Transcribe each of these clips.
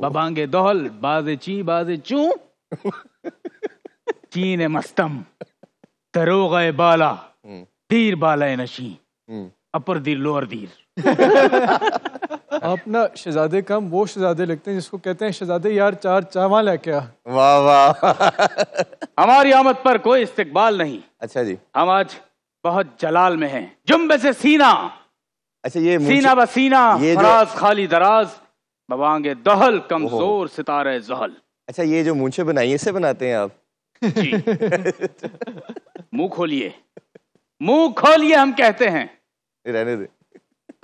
बबांगे दोहल बाजे ची बाजे चू चीन मस्तम तरो गए बाला तीर बाला नशी अपर दीर लोअर दीर आप ना शहजादे कम वो शहजादे लिखते हैं जिसको कहते हैं शहजादे यार चार चावा ले क्या वाह वाह हमारी आमद पर कोई इस्तकबाल नहीं अच्छा जी हम आज बहुत जलाल में हैं जुम्बे से सीना अच्छा ये सीना बसीना दराज खाली दराज बवांगे दहल कमजोर सितारे जहल अच्छा ये जो मूछे बनाई इसे बनाते हैं आप मुंह खोलिए मुंह खोलिए हम कहते हैं रहने दे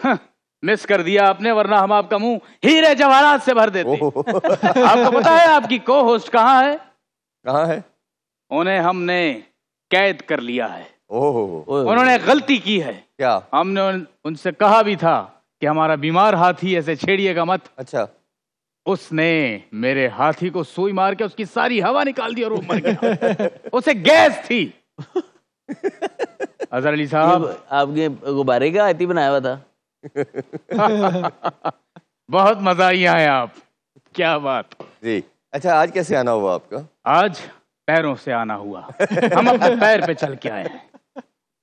हाँ, मिस कर दिया आपने वरना हम आपका मुंह हीरे जवाहरात से भर देते आपको पता है आपकी को होस्ट कहाँ है कहाँ है उन्हें हमने कैद कर लिया है ओहो उन्होंने गलती की है क्या हमने उनसे कहा भी था कि हमारा बीमार हाथी ऐसे छेड़िएगा मत अच्छा उसने मेरे हाथी को सुई मार के उसकी सारी हवा निकाल दी और वो मर गया उसे गैस थी अजहर अली साहब आपके गुब्बारे का हाथी बनाया हुआ था बहुत मजा आई है आप क्या बात जी अच्छा आज कैसे आना हुआ आपका आज पैरों से आना हुआ हम अपने पैर पे चल के आए हैं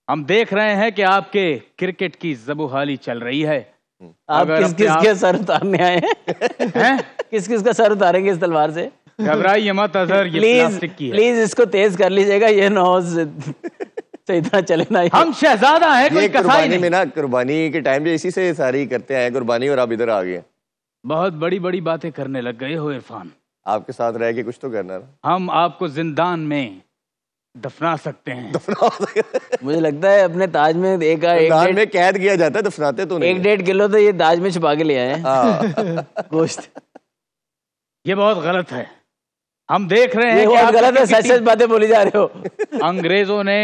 हम देख रहे हैं कि आपके क्रिकेट की जबोहाली चल रही है हम्म। आप किस किस के सर उतारने आए हैं किस किस का सर उतारेंगे इस तलवार से घबराइए मत अजहर ये प्लास्टिक की है प्लीज इसको तेज कर लीजिएगा ये नौज हो तो इतना चले ना हम शहजादा हैं कोई कसाई नहीं में ना कुर्बानी के टाइम पे इसी से सारी करते आए कुर्बानी और आप इधर आ गए बहुत बड़ी बड़ी बातें करने लग गए हो इरफान आपके साथ रह के कुछ तो करना हम आपको जिंदान में दफना सकते हैं दफना सकते मुझे लगता है अपने ताज में एक एक में कैद किया जाता है दफनाते तो नहीं एक डेढ़ किलो तो ये ताज में छुपा के ले आए हाँ। गोश्त ये बहुत गलत है हम देख रहे हैं कि गलत है सच सच बातें बोली जा रहे हो अंग्रेजों ने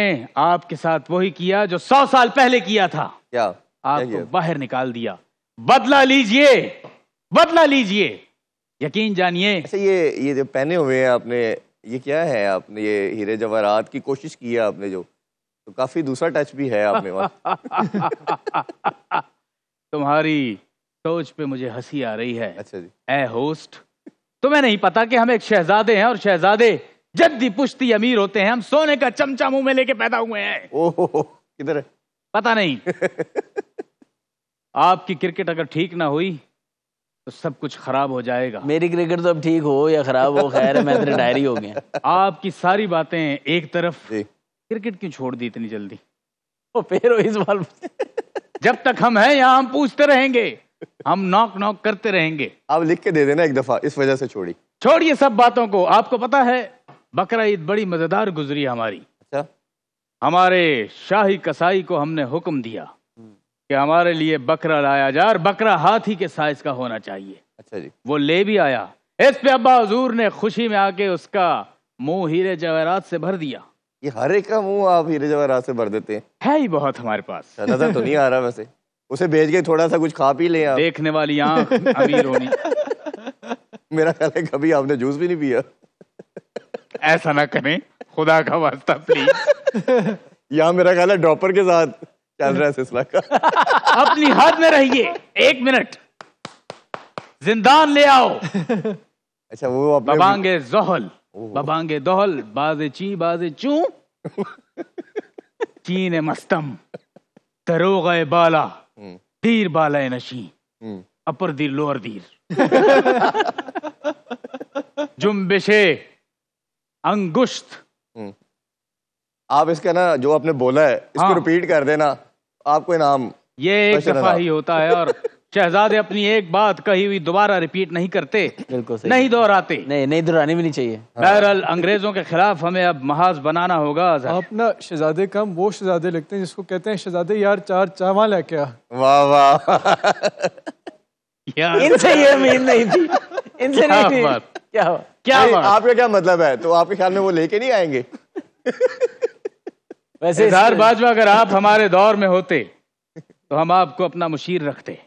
आपके साथ वही किया जो सौ साल पहले किया था क्या आपको बाहर निकाल दिया बदला लीजिए बदला लीजिए यकीन जानिए अच्छा, ये ये जो पहने हुए हैं आपने ये क्या है आपने ये हीरे जवाहरात की कोशिश की है आपने जो तो काफ़ी दूसरा टच भी है आपने वहाँ तुम्हारी सोच पे मुझे हंसी आ रही है अच्छा जी ए होस्ट तुम्हें नहीं पता कि हम एक शहजादे हैं और शहजादे जद्दी पुश्ती अमीर होते हैं हम सोने का चमचा मुंह में लेके पैदा हुए हैं ओहो किधर है पता नहीं आपकी क्रिकेट अगर ठीक ना हुई तो सब कुछ खराब हो जाएगा मेरी क्रिकेट तो अब ठीक हो या खराब हो खैर मैं तो रिटायर ही हो गया आपकी सारी बातें एक तरफ क्रिकेट क्यों छोड़ दी इतनी जल्दी तो फिर इस बार जब तक हम हैं यहाँ हम पूछते रहेंगे हम नॉक नॉक करते रहेंगे आप लिख के दे देना एक दफा इस वजह से छोड़ी छोड़िए सब बातों को आपको पता है बकरा ईद बड़ी मजेदार गुजरी हमारी अच्छा हमारे शाही कसाई को हमने हुक्म दिया कि हमारे लिए बकरा लाया जाए और बकरा हाथी के साइज का होना चाहिए अच्छा जी वो ले भी आया इस पे अब्बा हजूर ने खुशी में आके उसका मुंह हीरे जवाहरात से भर दिया ये हर एक का मुंह आप हीरे जवाहरात से भर देते हैं है ही बहुत हमारे पास अच्छा, नजर तो नहीं आ रहा वैसे उसे भेज के थोड़ा सा कुछ खा पी ले आप। देखने वाली आंख अमीर होनी मेरा ख्याल है कभी आपने जूस भी नहीं पिया ऐसा ना करें खुदा का वास्ता प्लीज यहाँ मेरा ख्याल है डॉपर के साथ चल रहा है सिलसिला अपनी हद में रहिए एक मिनट जिंदान ले आओ अच्छा वो अपने बबांगे जोहल बबांगे दोहल बाजे ची बाजे चू चीन मस्तम गए बाला दीर हम्म। बाला नशी हम्म। अपर दीर लोअर दीर जुम्बिशे अंगुश्त हम्म। आप इसका ना जो आपने बोला है इसको हाँ। रिपीट कर देना आपको इनाम ये एक दफा ही होता है और शहजादे अपनी एक बात कही हुई दोबारा रिपीट नहीं करते बिल्कुल सही नहीं दोहराते नहीं नहीं दोहराने भी नहीं चाहिए हाँ। बहरहाल अंग्रेजों के खिलाफ हमें अब महाज बनाना होगा आप ना शहजादे कम वो शहजादे लगते हैं जिसको कहते हैं शहजादे यार चार चावा है क्या वाह वाह इनसे ये उम्मीद नहीं थी इनसे नहीं थी क्या क्या आपका क्या मतलब है तो आपके ख्याल में वो लेके नहीं आएंगे वैसे बाजवा अगर आप हमारे दौर में होते तो हम आपको अपना मुशीर रखते